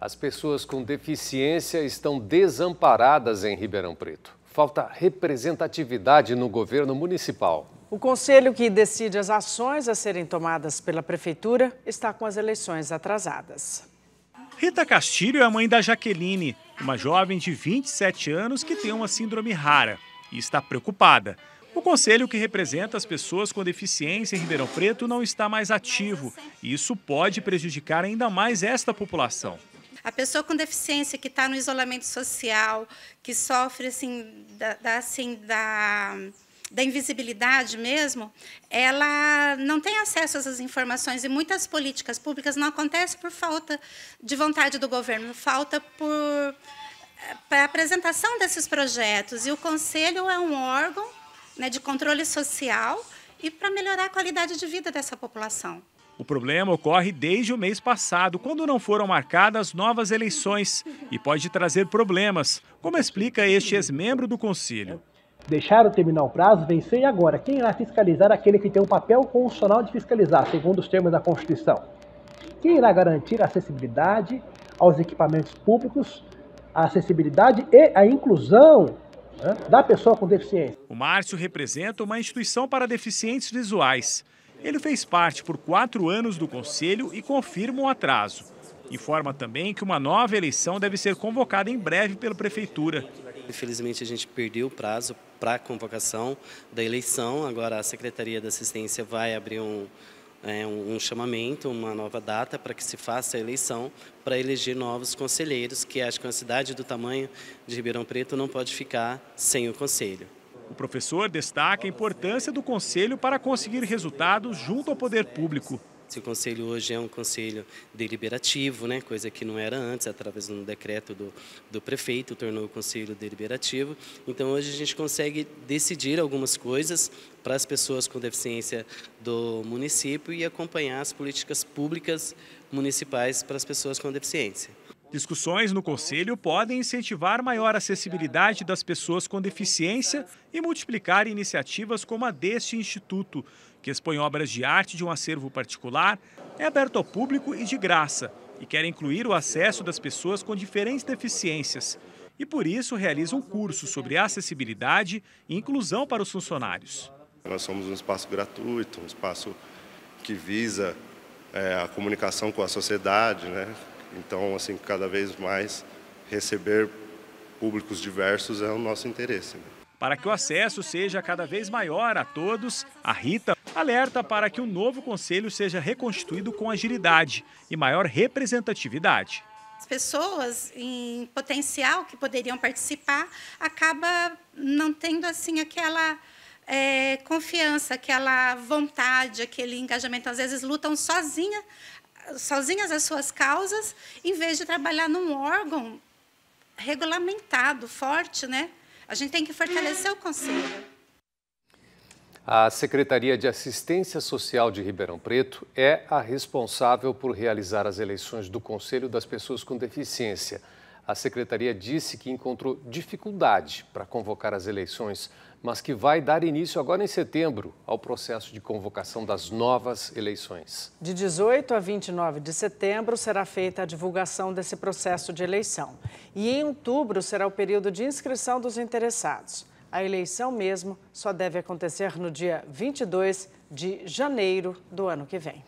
As pessoas com deficiência estão desamparadas em Ribeirão Preto. Falta representatividade no governo municipal. O conselho que decide as ações a serem tomadas pela prefeitura está com as eleições atrasadas. Rita Castilho é a mãe da Jaqueline, uma jovem de 27 anos que tem uma síndrome rara e está preocupada. O conselho que representa as pessoas com deficiência em Ribeirão Preto não está mais ativo e isso pode prejudicar ainda mais esta população. A pessoa com deficiência que está no isolamento social, que sofre assim da, da assim, da, da invisibilidade mesmo, ela não tem acesso a essas informações e muitas políticas públicas não acontecem por falta de vontade do governo, falta por eh, para a apresentação desses projetos. E o Conselho é um órgão né, de controle social e para melhorar a qualidade de vida dessa população. O problema ocorre desde o mês passado, quando não foram marcadas novas eleições e pode trazer problemas, como explica este ex-membro do Conselho. Deixaram terminar o prazo, vencer e agora? Quem irá fiscalizar aquele que tem um papel constitucional de fiscalizar, segundo os termos da Constituição? Quem irá garantir a acessibilidade aos equipamentos públicos, a acessibilidade e a inclusão né, da pessoa com deficiência? O Márcio representa uma instituição para deficientes visuais. Ele fez parte por quatro anos do conselho e confirma o atraso. Informa também que uma nova eleição deve ser convocada em breve pela prefeitura. Infelizmente, a gente perdeu o prazo para a convocação da eleição. Agora, a Secretaria da Assistência vai abrir um, é, um chamamento, uma nova data para que se faça a eleição para eleger novos conselheiros, que acho que uma cidade do tamanho de Ribeirão Preto não pode ficar sem o conselho professor destaca a importância do conselho para conseguir resultados junto ao poder público. Esse conselho hoje é um conselho deliberativo, né? coisa que não era antes, através de um decreto do, do prefeito, tornou o conselho deliberativo. Então, hoje a gente consegue decidir algumas coisas para as pessoas com deficiência do município e acompanhar as políticas públicas municipais para as pessoas com deficiência. Discussões no Conselho podem incentivar maior acessibilidade das pessoas com deficiência e multiplicar iniciativas como a deste Instituto, que expõe obras de arte de um acervo particular, é aberto ao público e de graça, e quer incluir o acesso das pessoas com diferentes deficiências. E por isso realiza um curso sobre acessibilidade e inclusão para os funcionários. Nós somos um espaço gratuito, um espaço que visa é, a comunicação com a sociedade, né? Então, assim, cada vez mais receber públicos diversos é o nosso interesse. Né? Para que o acesso seja cada vez maior a todos, a Rita alerta para que o novo conselho seja reconstituído com agilidade e maior representatividade. As pessoas em potencial que poderiam participar acaba não tendo assim aquela é, confiança, aquela vontade, aquele engajamento. Às vezes lutam sozinha sozinhas as suas causas, em vez de trabalhar num órgão regulamentado, forte, né? A gente tem que fortalecer o conselho. A Secretaria de Assistência Social de Ribeirão Preto é a responsável por realizar as eleições do Conselho das Pessoas com Deficiência a secretaria disse que encontrou dificuldade para convocar as eleições, mas que vai dar início agora em setembro ao processo de convocação das novas eleições. De 18 a 29 de setembro será feita a divulgação desse processo de eleição. E em outubro será o período de inscrição dos interessados. A eleição mesmo só deve acontecer no dia 22 de janeiro do ano que vem.